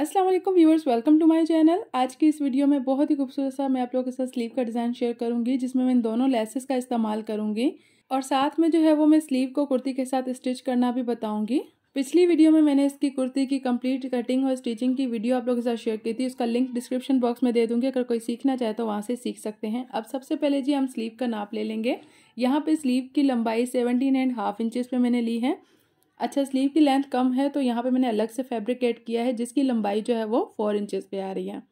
अस्सलाम वालेकुम viewers welcome to my channel आज की इस वीडियो में बहुत ही खूबसूरत सा मैं आप लोगों के साथ स्लीव का डिज़ाइन शेयर करूंगी जिसमें मैं इन दोनों लेसेस का इस्तेमाल करूंगी और साथ में जो है वो मैं स्लीव को कुर्ती के साथ स्टिच करना भी बताऊंगी पिछली वीडियो में मैंने इसकी कुर्ती की कंप्लीट कटिंग और स्टिचिंग की वीडियो आप लोगों के साथ शेयर की थी उसका लिंक डिस्क्रिप्शन बॉक्स में दे दूंगी अगर कोई सीखना चाहे तो वहाँ से सीख सकते हैं अब सबसे पहले जी हम स्लीव का नाप ले लेंगे यहाँ पर स्लीव की लंबाई सेवनटीन एंड हाफ इंचज़ पे मैंने ली है अच्छा स्लीव की लेंथ कम है तो यहाँ पे मैंने अलग से फैब्रिक एड किया है जिसकी लंबाई जो है वो फोर इंचज़ पे आ रही है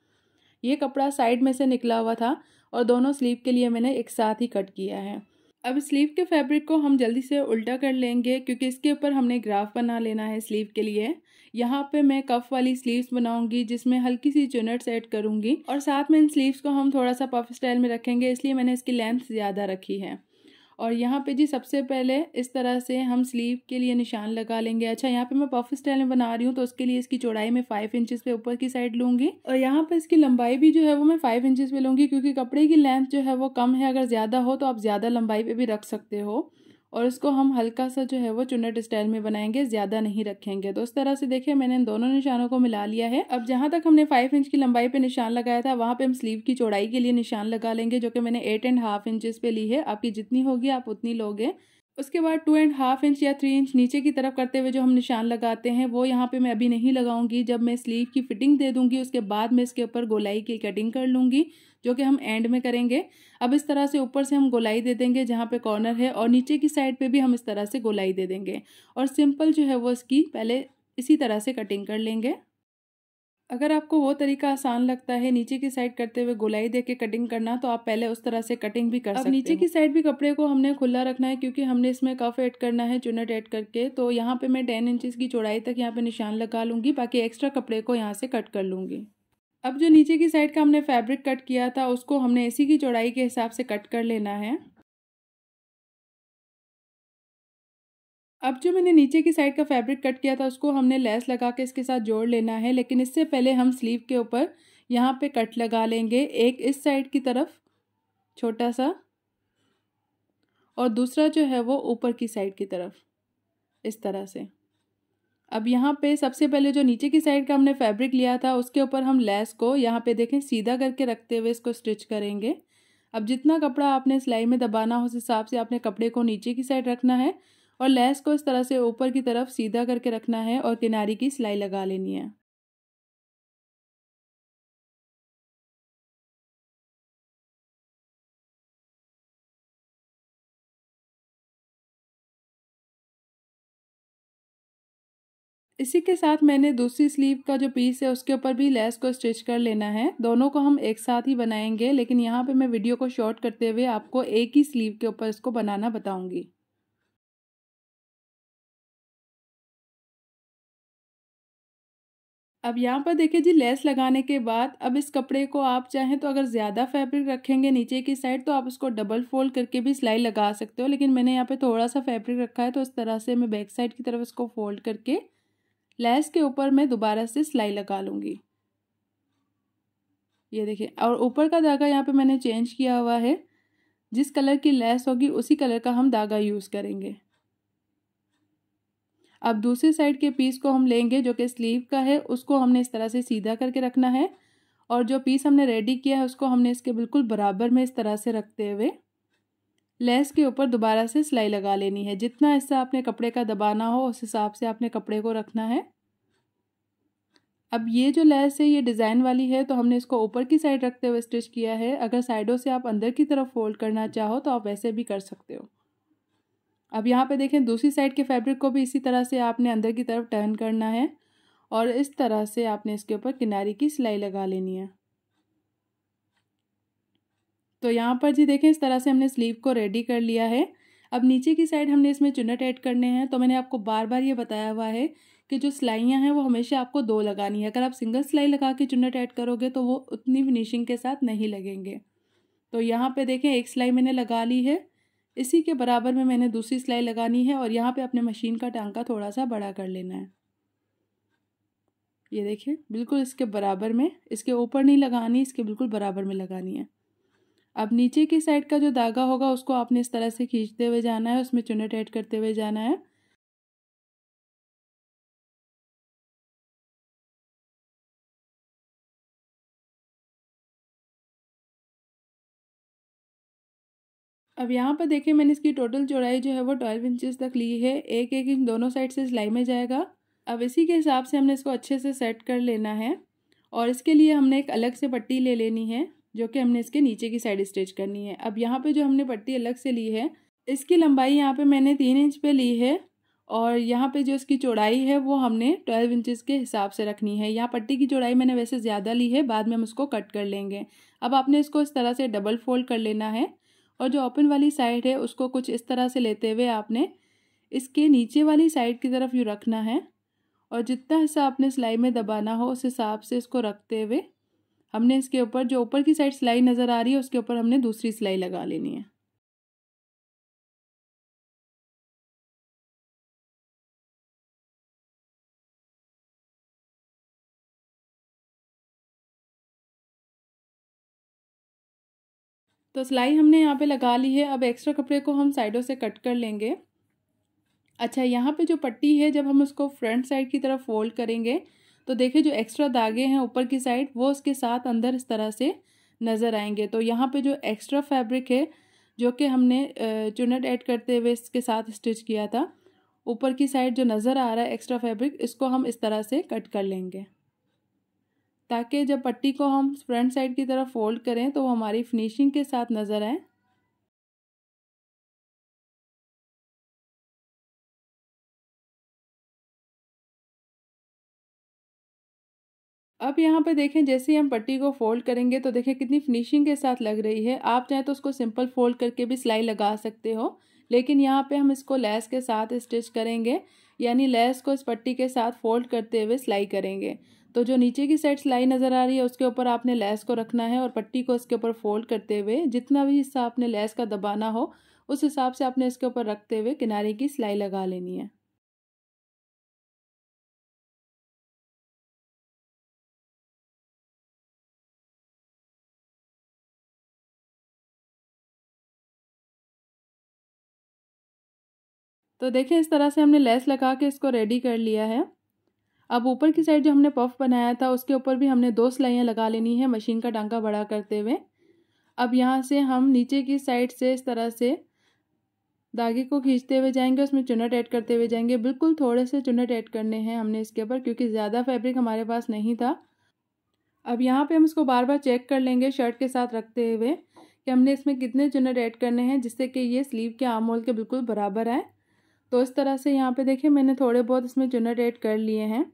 ये कपड़ा साइड में से निकला हुआ था और दोनों स्लीव के लिए मैंने एक साथ ही कट किया है अब स्लीव के फैब्रिक को हम जल्दी से उल्टा कर लेंगे क्योंकि इसके ऊपर हमने ग्राफ बना लेना है स्लीव के लिए यहाँ पे मैं कफ वाली स्लीव्स बनाऊंगी जिसमें हल्की सी चुनट्स ऐड करूंगी और साथ में इन स्लीव्स को हम थोड़ा सा पफ स्टाइल में रखेंगे इसलिए मैंने इसकी लेंथ ज़्यादा रखी है और यहाँ पे जी सबसे पहले इस तरह से हम स्लीव के लिए निशान लगा लेंगे अच्छा यहाँ पे मैं पफ स्टाइल में बना रही हूँ तो उसके लिए इसकी चौड़ाई में फाइव इंचेस पे ऊपर की साइड लूंगी और यहाँ पे इसकी लंबाई भी जो है वो मैं फाइव इंचज़ पे लूंगी क्योंकि कपड़े की लेंथ जो है वो कम है अगर ज़्यादा हो तो आप ज़्यादा लंबाई पर भी रख सकते हो और इसको हम हल्का सा जो है वो चुनट स्टाइल में बनाएंगे ज़्यादा नहीं रखेंगे तो उस तरह से देखिए मैंने इन दोनों निशानों को मिला लिया है अब जहाँ तक हमने फाइव इंच की लंबाई पर निशान लगाया था वहाँ पर हम स्लीव की चौड़ाई के लिए निशान लगा लेंगे जो कि मैंने एट एंड हाफ इंचज़ पे ली है आपकी जितनी होगी आप उतनी लोगे उसके बाद टू एंड हाफ इंच या थ्री इंच नीचे की तरफ करते हुए जो हम निशान लगाते हैं वो यहाँ पे मैं अभी नहीं लगाऊंगी जब मैं स्लीव की फिटिंग दे दूंगी उसके बाद मैं इसके ऊपर गोलाई की कटिंग कर लूँगी जो कि हम एंड में करेंगे अब इस तरह से ऊपर से हम गोलाई दे देंगे जहाँ पे कॉर्नर है और नीचे की साइड पर भी हम इस तरह से गोलाई दे देंगे और सिंपल जो है वो इसकी पहले इसी तरह से कटिंग कर लेंगे अगर आपको वो तरीका आसान लगता है नीचे की साइड करते हुए गोलाई दे के कटिंग करना तो आप पहले उस तरह से कटिंग भी कर अब सकते नीचे की साइड भी कपड़े को हमने खुला रखना है क्योंकि हमने इसमें कफ ऐड करना है चुनट ऐड करके तो यहाँ पे मैं टेन इंचेस की चौड़ाई तक यहाँ पे निशान लगा लूँगी बाकी एक्स्ट्रा कपड़े को यहाँ से कट कर लूँगी अब जो नीचे की साइड का हमने फैब्रिक कट किया था उसको हमने इसी की चौड़ाई के हिसाब से कट कर लेना है अब जो मैंने नीचे की साइड का फैब्रिक कट किया था उसको हमने लेस लगा के इसके साथ जोड़ लेना है लेकिन इससे पहले हम स्लीव के ऊपर यहाँ पे कट लगा लेंगे एक इस साइड की तरफ छोटा सा और दूसरा जो है वो ऊपर की साइड की तरफ इस तरह से अब यहाँ पे सबसे पहले जो नीचे की साइड का हमने फैब्रिक लिया था उसके ऊपर हम लेस को यहाँ पे देखें सीधा करके रखते हुए इसको स्टिच करेंगे अब जितना कपड़ा आपने सिलाई में दबाना हो उस हिसाब से आपने कपड़े को नीचे की साइड रखना है और लेस को इस तरह से ऊपर की तरफ सीधा करके रखना है और किनारी की सिलाई लगा लेनी है इसी के साथ मैंने दूसरी स्लीव का जो पीस है उसके ऊपर भी लेस को स्टिच कर लेना है दोनों को हम एक साथ ही बनाएंगे लेकिन यहाँ पे मैं वीडियो को शॉर्ट करते हुए आपको एक ही स्लीव के ऊपर इसको बनाना बताऊंगी अब यहाँ पर देखिए जी लेस लगाने के बाद अब इस कपड़े को आप चाहें तो अगर ज़्यादा फैब्रिक रखेंगे नीचे की साइड तो आप इसको डबल फोल्ड करके भी सिलाई लगा सकते हो लेकिन मैंने यहाँ पे थोड़ा सा फैब्रिक रखा है तो इस तरह से मैं बैक साइड की तरफ इसको फोल्ड करके लेस के ऊपर मैं दोबारा से सिलाई लगा लूँगी ये देखिए और ऊपर का धागा यहाँ पर मैंने चेंज किया हुआ है जिस कलर की लेस होगी उसी कलर का हम धागा यूज़ करेंगे अब दूसरी साइड के पीस को हम लेंगे जो कि स्लीव का है उसको हमने इस तरह से सीधा करके रखना है और जो पीस हमने रेडी किया है उसको हमने इसके बिल्कुल बराबर में इस तरह से रखते हुए लेस के ऊपर दोबारा से सिलाई लगा लेनी है जितना हिस्सा आपने कपड़े का दबाना हो उस हिसाब से आपने कपड़े को रखना है अब ये जो लेस है ये डिज़ाइन वाली है तो हमने इसको ऊपर की साइड रखते हुए स्टिच किया है अगर साइडों से आप अंदर की तरफ फोल्ड करना चाहो तो आप वैसे भी कर सकते हो अब यहाँ पे देखें दूसरी साइड के फैब्रिक को भी इसी तरह से आपने अंदर की तरफ टर्न करना है और इस तरह से आपने इसके ऊपर किनारे की सिलाई लगा लेनी है तो यहाँ पर जी देखें इस तरह से हमने स्लीव को रेडी कर लिया है अब नीचे की साइड हमने इसमें चुनट ऐड करने हैं तो मैंने आपको बार बार ये बताया हुआ है कि जो सिलाइयाँ हैं वो हमेशा आपको दो लगानी है अगर आप सिंगल सिलाई लगा के चुनट ऐड करोगे तो वो उतनी फिनिशिंग के साथ नहीं लगेंगे तो यहाँ पे देखें एक सिलाई मैंने लगा ली है इसी के बराबर में मैंने दूसरी सिलाई लगानी है और यहाँ पे अपने मशीन का टांका थोड़ा सा बड़ा कर लेना है ये देखिए बिल्कुल इसके बराबर में इसके ऊपर नहीं लगानी इसके बिल्कुल बराबर में लगानी है अब नीचे की साइड का जो धागा होगा उसको आपने इस तरह से खींचते हुए जाना है उसमें चुनट ऐड करते हुए जाना है अब यहाँ पर देखिए मैंने इसकी टोटल चौड़ाई जो है वो ट्वेल्व इंचज़ तक ली है एक एक इंच दोनों साइड से सिलाई में जाएगा अब इसी के हिसाब से हमने इसको अच्छे से सेट कर लेना है और इसके लिए हमने एक अलग से पट्टी ले लेनी है जो कि हमने इसके नीचे की साइड स्टिच करनी है अब यहाँ पे जो हमने पट्टी अलग से ली है इसकी लंबाई यहाँ पे मैंने तीन इंच पे ली है और यहाँ पे जो इसकी चौड़ाई है वो हमने ट्वेल्व इंचेस के हिसाब से रखनी है यहाँ पट्टी की चौड़ाई मैंने वैसे ज़्यादा ली है बाद में हम उसको कट कर लेंगे अब आपने इसको इस तरह से डबल फोल्ड कर लेना है और जो ओपन वाली साइड है उसको कुछ इस तरह से लेते हुए आपने इसके नीचे वाली साइड की तरफ यूँ रखना है और जितना हिस्सा आपने सिलाई में दबाना हो उस हिसाब से इसको रखते हुए हमने इसके ऊपर जो ऊपर की साइड सिलाई नज़र आ रही है उसके ऊपर हमने दूसरी सिलाई लगा लेनी है तो सिलाई हमने यहाँ पे लगा ली है अब एक्स्ट्रा कपड़े को हम साइडों से कट कर लेंगे अच्छा यहाँ पे जो पट्टी है जब हम उसको फ्रंट साइड की तरफ फोल्ड करेंगे तो देखिए जो एक्स्ट्रा धागे हैं ऊपर की साइड वो उसके साथ अंदर इस तरह से नज़र आएंगे तो यहाँ पे जो एक्स्ट्रा फैब्रिक है जो कि हमने चुनट ऐड करते हुए इसके साथ स्टिच किया था ऊपर की साइड जो नज़र आ रहा है एक्स्ट्रा फैब्रिक इसको हम इस तरह से कट कर लेंगे ताकि जब पट्टी को हम फ्रंट साइड की तरफ फोल्ड करें तो वो हमारी फिनिशिंग के साथ नज़र आए अब यहाँ पे देखें जैसे ही हम पट्टी को फोल्ड करेंगे तो देखें कितनी फिनिशिंग के साथ लग रही है आप चाहें तो उसको सिंपल फोल्ड करके भी सिलाई लगा सकते हो लेकिन यहाँ पे हम इसको लेस के साथ स्टिच करेंगे यानी लेस को इस पट्टी के साथ फोल्ड करते हुए सिलाई करेंगे तो जो नीचे की साइड सिलाई नज़र आ रही है उसके ऊपर आपने लेस को रखना है और पट्टी को इसके ऊपर फोल्ड करते हुए जितना भी हिस्सा आपने लेस का दबाना हो उस हिसाब से आपने इसके ऊपर रखते हुए किनारे की सिलाई लगा लेनी है तो देखें इस तरह से हमने लेस लगा के इसको रेडी कर लिया है अब ऊपर की साइड जो हमने पफ बनाया था उसके ऊपर भी हमने दो सिलाइयाँ लगा लेनी है मशीन का डांका बड़ा करते हुए अब यहाँ से हम नीचे की साइड से इस तरह से धागे को खींचते हुए जाएंगे उसमें चुनट ऐड करते हुए जाएंगे बिल्कुल थोड़े से चुनट ऐड करने हैं हमने इसके ऊपर क्योंकि ज़्यादा फैब्रिक हमारे पास नहीं था अब यहाँ पे हम इसको बार बार चेक कर लेंगे शर्ट के साथ रखते हुए कि हमने इसमें कितने चुनट ऐड करने हैं जिससे कि ये स्लीव के आम के बिल्कुल बराबर आए तो इस तरह से यहाँ पर देखिए मैंने थोड़े बहुत इसमें चुनट ऐड कर लिए हैं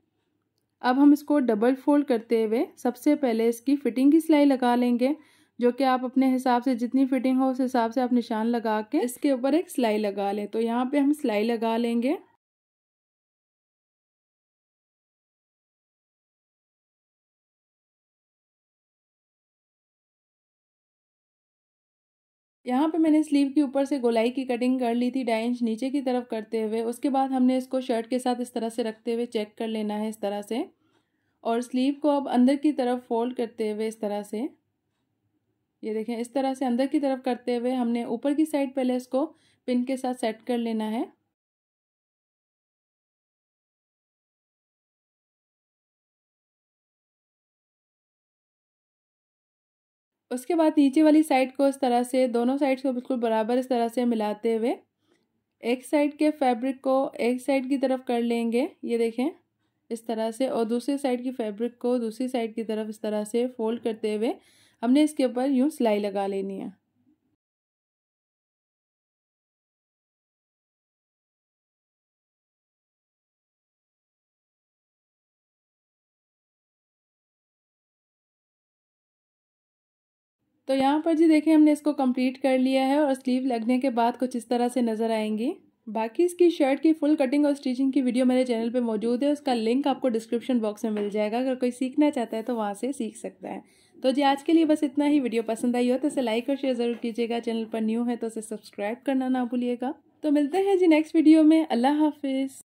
अब हम इसको डबल फोल्ड करते हुए सबसे पहले इसकी फिटिंग की सिलाई लगा लेंगे जो कि आप अपने हिसाब से जितनी फिटिंग हो उस हिसाब से आप निशान लगा के इसके ऊपर एक सिलाई लगा लें तो यहाँ पे हम सिलाई लगा लेंगे यहाँ पे मैंने स्लीव के ऊपर से गोलाई की कटिंग कर ली थी ढाई इंच नीचे की तरफ करते हुए उसके बाद हमने इसको शर्ट के साथ इस तरह से रखते हुए चेक कर लेना है इस तरह से और स्लीव को अब अंदर की तरफ फोल्ड करते हुए इस तरह से ये देखें इस तरह से अंदर की तरफ करते हुए हमने ऊपर की साइड पहले इसको पिन के साथ सेट कर लेना है उसके बाद नीचे वाली साइड को इस तरह से दोनों साइड्स को बिल्कुल बराबर इस तरह से मिलाते हुए एक साइड के फैब्रिक को एक साइड की तरफ कर लेंगे ये देखें इस तरह से और दूसरी साइड की फैब्रिक को दूसरी साइड की तरफ इस तरह से फोल्ड करते हुए हमने इसके ऊपर यूँ सिलाई लगा लेनी है तो यहाँ पर जी देखें हमने इसको कंप्लीट कर लिया है और स्लीव लगने के बाद कुछ इस तरह से नज़र आएंगी बाकी इसकी शर्ट की फुल कटिंग और स्टिचिंग की वीडियो मेरे चैनल पे मौजूद है उसका लिंक आपको डिस्क्रिप्शन बॉक्स में मिल जाएगा अगर कोई सीखना चाहता है तो वहाँ से सीख सकता है तो जी आज के लिए बस इतना ही वीडियो पसंद आई हो तो इसे लाइक और शेयर ज़रूर कीजिएगा चैनल पर न्यू है तो उसे सब्सक्राइब करना ना भूलिएगा तो मिलते हैं जी नेक्स्ट वीडियो में अल्लाह हाफिज़